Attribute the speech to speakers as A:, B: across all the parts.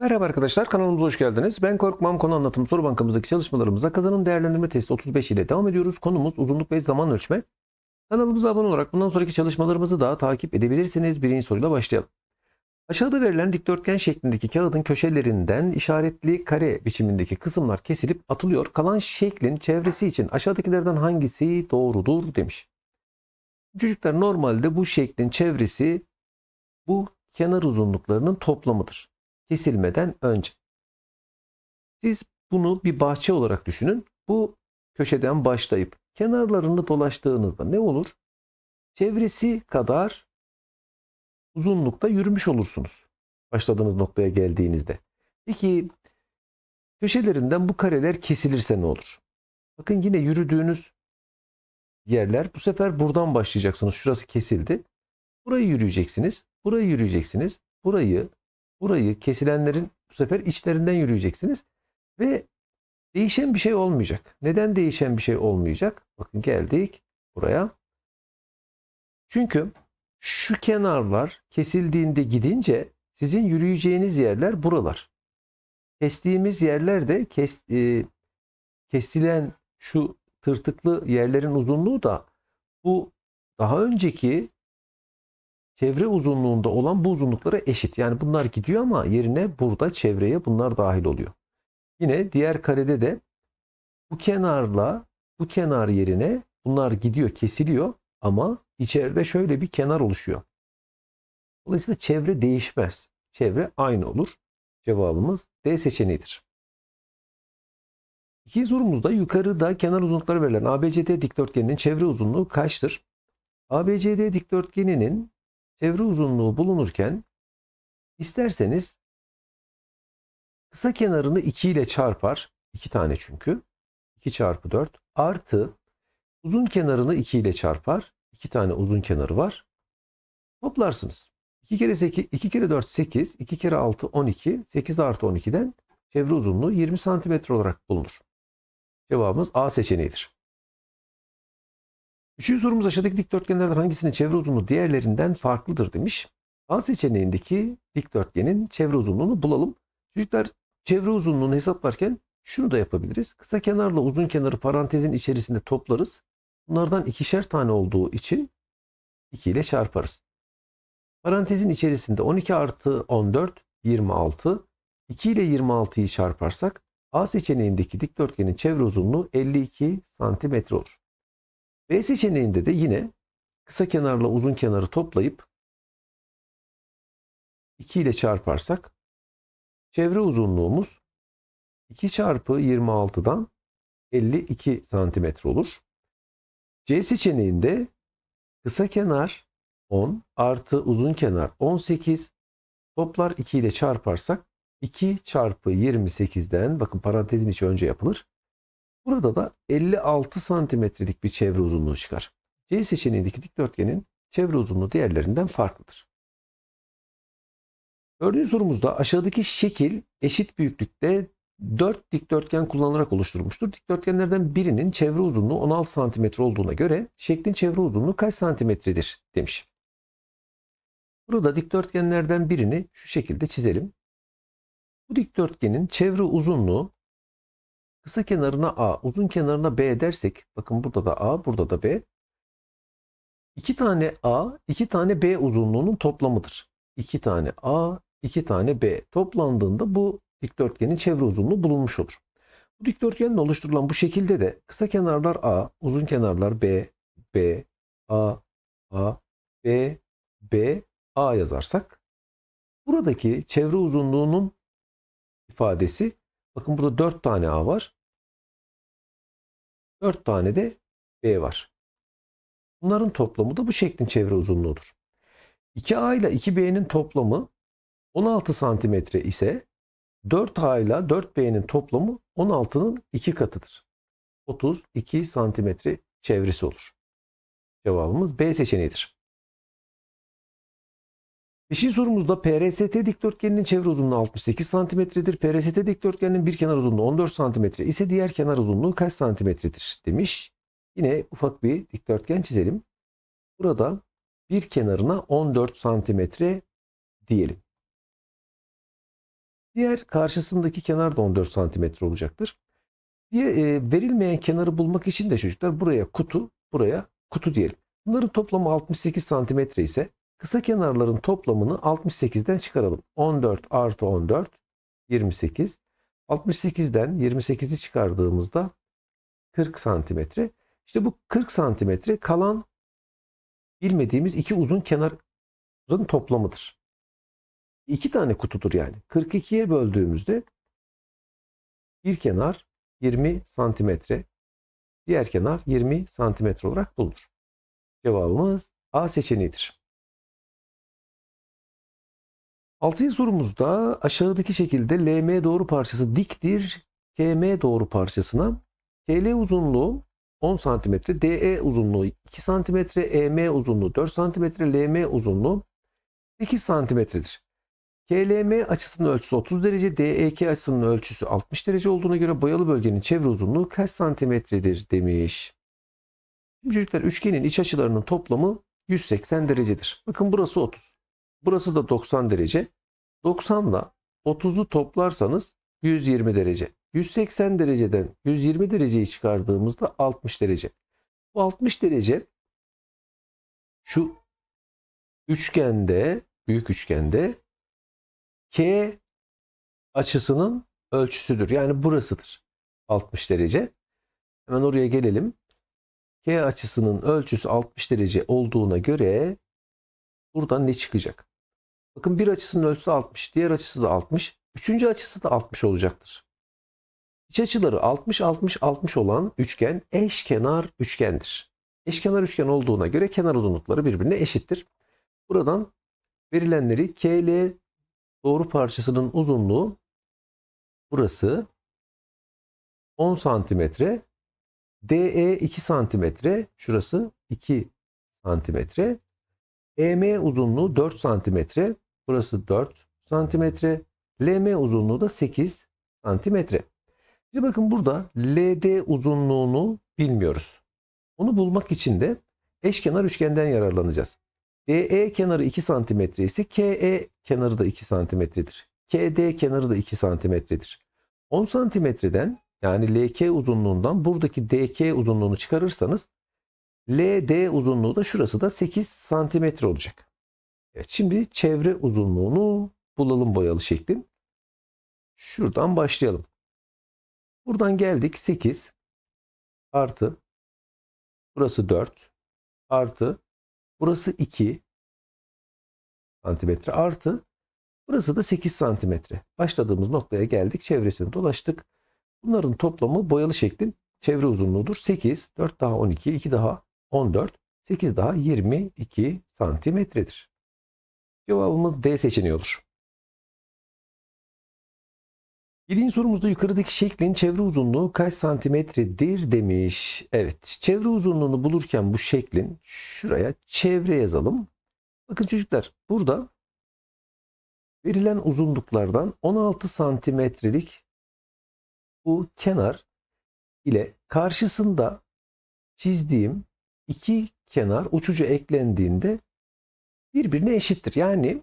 A: Merhaba arkadaşlar kanalımıza hoş geldiniz. Ben Korkmam konu anlatım soru bankamızdaki çalışmalarımıza kazanım değerlendirme testi 35 ile devam ediyoruz. Konumuz uzunluk ve zaman ölçme. Kanalımıza abone olarak bundan sonraki çalışmalarımızı daha takip edebilirsiniz. Birinci soruyla başlayalım. Aşağıda verilen dikdörtgen şeklindeki kağıdın köşelerinden işaretli kare biçimindeki kısımlar kesilip atılıyor. Kalan şeklin çevresi için aşağıdakilerden hangisi doğrudur demiş. Çocuklar normalde bu şeklin çevresi bu kenar uzunluklarının toplamıdır kesilmeden önce. Siz bunu bir bahçe olarak düşünün. Bu köşeden başlayıp kenarlarını dolaştığınızda ne olur? Çevresi kadar uzunlukta yürümüş olursunuz. Başladığınız noktaya geldiğinizde. Peki köşelerinden bu kareler kesilirse ne olur? Bakın yine yürüdüğünüz yerler bu sefer buradan başlayacaksınız. Şurası kesildi. Burayı yürüyeceksiniz. Burayı yürüyeceksiniz. Burayı, burayı kesilenlerin bu sefer içlerinden yürüyeceksiniz ve değişen bir şey olmayacak. Neden değişen bir şey olmayacak? Bakın geldik buraya. Çünkü şu kenarlar kesildiğinde gidince sizin yürüyeceğiniz yerler buralar. Kestiğimiz yerler de kes, e, kesilen şu tırtıklı yerlerin uzunluğu da bu daha önceki çevre uzunluğunda olan bu uzunluklara eşit. Yani bunlar gidiyor ama yerine burada çevreye bunlar dahil oluyor. Yine diğer karede de bu kenarla bu kenar yerine bunlar gidiyor, kesiliyor ama içeride şöyle bir kenar oluşuyor. Dolayısıyla çevre değişmez. Çevre aynı olur. Cevabımız D seçeneğidir. İkinci sorumuzda yukarıda kenar uzunlukları verilen ABCD dikdörtgeninin çevre uzunluğu kaçtır? ABCD dikdörtgeninin çevre uzunluğu bulunurken isterseniz kısa kenarını 2 ile çarpar. 2 tane çünkü. 2 çarpı 4 artı uzun kenarını 2 ile çarpar. 2 tane uzun kenarı var. Toplarsınız. 2 kere 8, 2 kere 4 8, 2 kere 6 12, 8 artı 12'den çevre uzunluğu 20 santimetre olarak bulunur. Cevabımız A seçeneğidir. Üçüncü sorumuz aşağıdaki dikdörtgenlerden hangisinin çevre uzunluğu diğerlerinden farklıdır demiş. A seçeneğindeki dikdörtgenin çevre uzunluğunu bulalım. Çocuklar çevre uzunluğunu hesaplarken şunu da yapabiliriz. Kısa kenarla uzun kenarı parantezin içerisinde toplarız. Bunlardan ikişer tane olduğu için 2 ile çarparız. Parantezin içerisinde 12 artı 14 26. 2 ile 26'yı çarparsak A seçeneğindeki dikdörtgenin çevre uzunluğu 52 santimetre olur. B seçeneğinde de yine kısa kenarla uzun kenarı toplayıp 2 ile çarparsak çevre uzunluğumuz 2 çarpı 26'dan 52 santimetre olur. C seçeneğinde kısa kenar 10 artı uzun kenar 18 toplar 2 ile çarparsak 2 çarpı 28'den bakın parantezin içi önce yapılır. Burada da 56 santimetrelik bir çevre uzunluğu çıkar. C seçeneğindeki dikdörtgenin çevre uzunluğu diğerlerinden farklıdır. Dördüncü sorumuzda aşağıdaki şekil eşit büyüklükte 4 dikdörtgen kullanılarak oluşturulmuştur. Dikdörtgenlerden birinin çevre uzunluğu 16 santimetre olduğuna göre şeklin çevre uzunluğu kaç santimetredir demiş. Burada dikdörtgenlerden birini şu şekilde çizelim. Bu dikdörtgenin çevre uzunluğu Kısa kenarına A, uzun kenarına B dersek, bakın burada da A, burada da B. İki tane A, iki tane B uzunluğunun toplamıdır. İki tane A, iki tane B toplandığında bu dikdörtgenin çevre uzunluğu bulunmuş olur. Bu dikdörtgenin oluşturulan bu şekilde de kısa kenarlar A, uzun kenarlar B, B, A, A, B, B, A yazarsak buradaki çevre uzunluğunun ifadesi Bakın burada 4 tane A var. 4 tane de B var. Bunların toplamı da bu şeklin çevre uzunluğudur. 2A ile 2B'nin toplamı 16 santimetre ise 4A ile 4B'nin toplamı 16'nın 2 katıdır. 32 santimetre çevresi olur. Cevabımız B seçeneğidir. Beşinci sorumuzda PRST dikdörtgeninin çevre uzunluğu 68 santimetredir. PRST dikdörtgeninin bir kenar uzunluğu 14 santimetre ise diğer kenar uzunluğu kaç santimetredir demiş. Yine ufak bir dikdörtgen çizelim. Burada bir kenarına 14 santimetre diyelim. Diğer karşısındaki kenar da 14 santimetre olacaktır. E, verilmeyen kenarı bulmak için de çocuklar buraya kutu, buraya kutu diyelim. Bunların toplamı 68 santimetre ise Kısa kenarların toplamını 68'den çıkaralım. 14 artı 14 28. 68'den 28'i çıkardığımızda 40 santimetre. İşte bu 40 santimetre kalan bilmediğimiz iki uzun kenarın toplamıdır. İki tane kutudur yani. 42'ye böldüğümüzde bir kenar 20 santimetre, diğer kenar 20 santimetre olarak bulunur. Cevabımız A seçeneğidir. Altıncı sorumuzda aşağıdaki şekilde LM doğru parçası diktir KM doğru parçasına. KL uzunluğu 10 cm, DE uzunluğu 2 cm, EM uzunluğu 4 cm, LM uzunluğu 8 cm'dir. KLM açısının ölçüsü 30 derece, DEK açısının ölçüsü 60 derece olduğuna göre boyalı bölgenin çevre uzunluğu kaç santimetredir demiş. Şimdi üçgenin iç açılarının toplamı 180 derecedir. Bakın burası 30. Burası da 90 derece. 90 ile 30'u toplarsanız 120 derece. 180 dereceden 120 dereceyi çıkardığımızda 60 derece. Bu 60 derece şu üçgende, büyük üçgende K açısının ölçüsüdür. Yani burasıdır. 60 derece. Hemen oraya gelelim. K açısının ölçüsü 60 derece olduğuna göre buradan ne çıkacak? Bakın bir açısının ölçüsü 60, diğer açısı da 60, üçüncü açısı da 60 olacaktır. İç açıları 60 60 60 olan üçgen eşkenar üçgendir. Eşkenar üçgen olduğuna göre kenar uzunlukları birbirine eşittir. Buradan verilenleri KL doğru parçasının uzunluğu burası 10 santimetre. DE 2 santimetre. Şurası 2 santimetre. EM uzunluğu 4 santimetre. Burası 4 santimetre. LM uzunluğu da 8 santimetre. Şimdi bakın burada LD uzunluğunu bilmiyoruz. Onu bulmak için de eşkenar üçgenden yararlanacağız. DE e kenarı 2 santimetre ise KE kenarı da 2 santimetredir. KD kenarı da 2 santimetredir. 10 santimetreden yani LK uzunluğundan buradaki DK uzunluğunu çıkarırsanız LD uzunluğu da şurası da 8 santimetre olacak. Evet, şimdi çevre uzunluğunu bulalım boyalı şeklin. Şuradan başlayalım. Buradan geldik 8 artı burası 4 artı burası 2 santimetre artı burası da 8 santimetre. Başladığımız noktaya geldik çevresini dolaştık. Bunların toplamı boyalı şeklin çevre uzunluğudur. 8, 4 daha 12, 2 daha 14, 8 daha 22 santimetredir. Cevabımız D seçeneği olur. Yediğin sorumuzda yukarıdaki şeklin çevre uzunluğu kaç santimetredir demiş. Evet çevre uzunluğunu bulurken bu şeklin şuraya çevre yazalım. Bakın çocuklar burada verilen uzunluklardan 16 santimetrelik bu kenar ile karşısında çizdiğim iki kenar uçucu eklendiğinde birbirine eşittir. Yani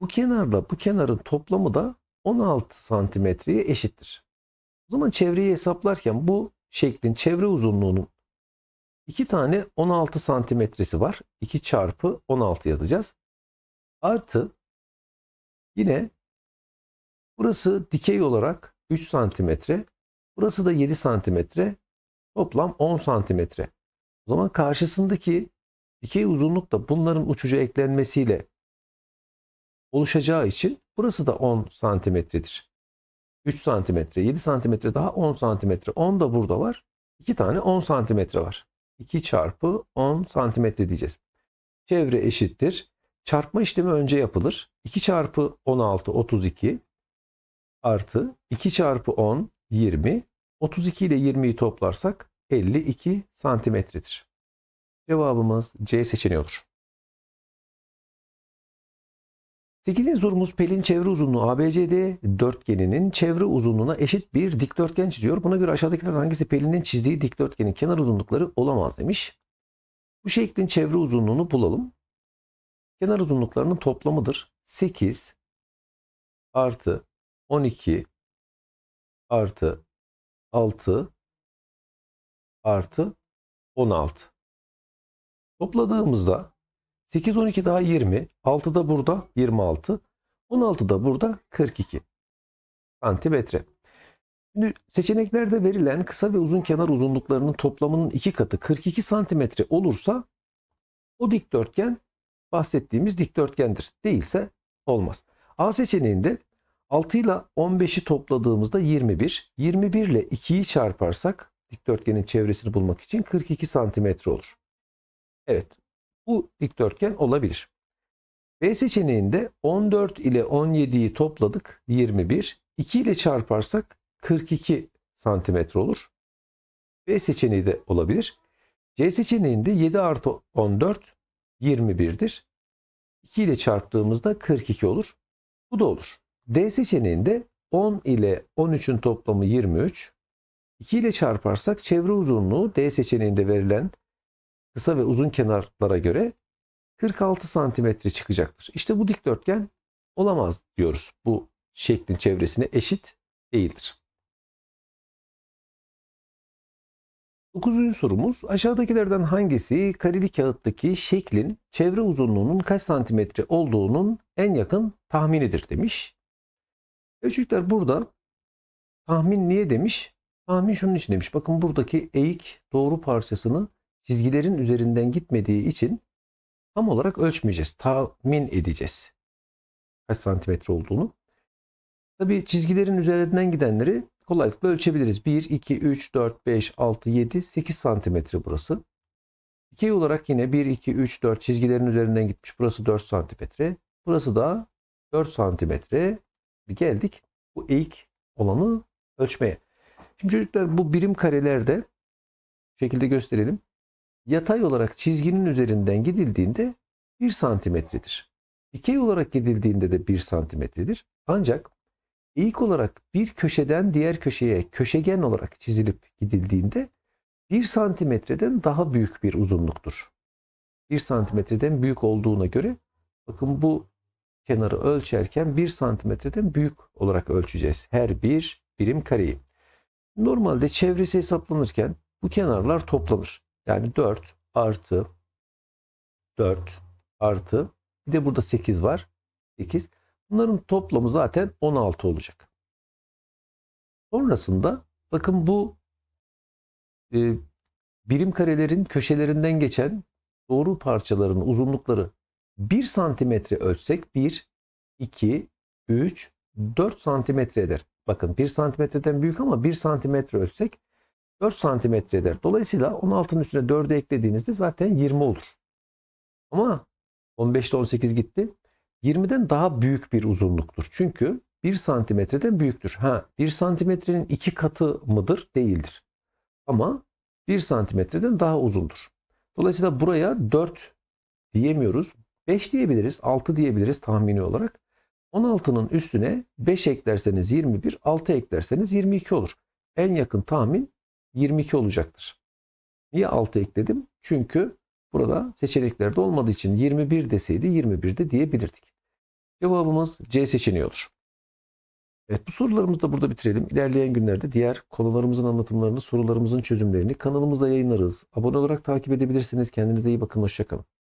A: bu kenarla bu kenarın toplamı da 16 santimetreye eşittir. O zaman çevreyi hesaplarken bu şeklin çevre uzunluğunun iki tane 16 santimetresi var. 2 çarpı 16 yazacağız. Artı yine burası dikey olarak 3 santimetre. Burası da 7 santimetre. Toplam 10 santimetre. O zaman karşısındaki Dikey uzunluk da bunların uçucu eklenmesiyle oluşacağı için burası da 10 santimetredir. 3 santimetre, 7 santimetre daha 10 santimetre. 10 da burada var. 2 tane 10 santimetre var. 2 çarpı 10 santimetre diyeceğiz. Çevre eşittir. Çarpma işlemi önce yapılır. 2 çarpı 16 32 artı 2 çarpı 10 20 32 ile 20'yi toplarsak 52 santimetredir. Cevabımız C seçeneği olur. 8. sorumuz Pelin çevre uzunluğu ABCD dörtgeninin çevre uzunluğuna eşit bir dikdörtgen çiziyor. Buna göre aşağıdakiler hangisi Pelin'in çizdiği dikdörtgenin kenar uzunlukları olamaz demiş. Bu şeklin çevre uzunluğunu bulalım. Kenar uzunluklarının toplamıdır. 8 artı 12 artı 6 artı 16. Topladığımızda 8, 12 daha 20, 6 da burada 26, 16 da burada 42 santimetre. Şimdi seçeneklerde verilen kısa ve uzun kenar uzunluklarının toplamının iki katı 42 santimetre olursa o dikdörtgen bahsettiğimiz dikdörtgendir. Değilse olmaz. A seçeneğinde 6 ile 15'i topladığımızda 21. 21 ile 2'yi çarparsak dikdörtgenin çevresini bulmak için 42 santimetre olur. Evet. Bu dikdörtgen olabilir. B seçeneğinde 14 ile 17'yi topladık 21. 2 ile çarparsak 42 santimetre olur. B seçeneği de olabilir. C seçeneğinde 7 artı 14 21'dir. 2 ile çarptığımızda 42 olur. Bu da olur. D seçeneğinde 10 ile 13'ün toplamı 23. 2 ile çarparsak çevre uzunluğu D seçeneğinde verilen kısa ve uzun kenarlara göre 46 santimetre çıkacaktır. İşte bu dikdörtgen olamaz diyoruz. Bu şeklin çevresine eşit değildir. Dokuzuncu sorumuz aşağıdakilerden hangisi kareli kağıttaki şeklin çevre uzunluğunun kaç santimetre olduğunun en yakın tahminidir demiş. Ve çocuklar burada tahmin niye demiş? Tahmin şunun için demiş. Bakın buradaki eğik doğru parçasını çizgilerin üzerinden gitmediği için tam olarak ölçmeyeceğiz. Tahmin edeceğiz. Kaç santimetre olduğunu. Tabi çizgilerin üzerinden gidenleri kolaylıkla ölçebiliriz. 1, 2, 3, 4, 5, 6, 7, 8 santimetre burası. 2 olarak yine 1, 2, 3, 4 çizgilerin üzerinden gitmiş. Burası 4 santimetre. Burası da 4 santimetre. Geldik bu eğik olanı ölçmeye. Şimdi çocuklar bu birim karelerde şekilde gösterelim yatay olarak çizginin üzerinden gidildiğinde 1 santimetredir. Dikey olarak gidildiğinde de 1 santimetredir. Ancak eğik olarak bir köşeden diğer köşeye köşegen olarak çizilip gidildiğinde 1 santimetreden daha büyük bir uzunluktur. 1 santimetreden büyük olduğuna göre bakın bu kenarı ölçerken 1 santimetreden büyük olarak ölçeceğiz. Her bir birim kareyi. Normalde çevresi hesaplanırken bu kenarlar toplanır. Yani 4 artı 4 artı bir de burada 8 var. 8. Bunların toplamı zaten 16 olacak. Sonrasında bakın bu e, birim karelerin köşelerinden geçen doğru parçaların uzunlukları 1 santimetre ölçsek 1, 2, 3, 4 santimetredir. Bakın 1 santimetreden büyük ama 1 santimetre ölçsek 4 santimetredir. Dolayısıyla 16'nın üstüne 4'ü eklediğinizde zaten 20 olur. Ama 15'te 18 gitti. 20'den daha büyük bir uzunluktur. Çünkü 1 santimetreden büyüktür. Ha 1 santimetrenin 2 katı mıdır? Değildir. Ama 1 santimetreden daha uzundur. Dolayısıyla buraya 4 diyemiyoruz. 5 diyebiliriz, 6 diyebiliriz tahmini olarak. 16'nın üstüne 5 eklerseniz 21, 6 eklerseniz 22 olur. En yakın tahmin 22 olacaktır. Niye 6 ekledim? Çünkü burada seçeneklerde olmadığı için 21 deseydi 21 de diyebilirdik. Cevabımız C seçeneği olur. Evet bu sorularımızı da burada bitirelim. İlerleyen günlerde diğer konularımızın anlatımlarını, sorularımızın çözümlerini kanalımızda yayınlarız. Abone olarak takip edebilirsiniz. Kendinize iyi bakın. Hoşçakalın.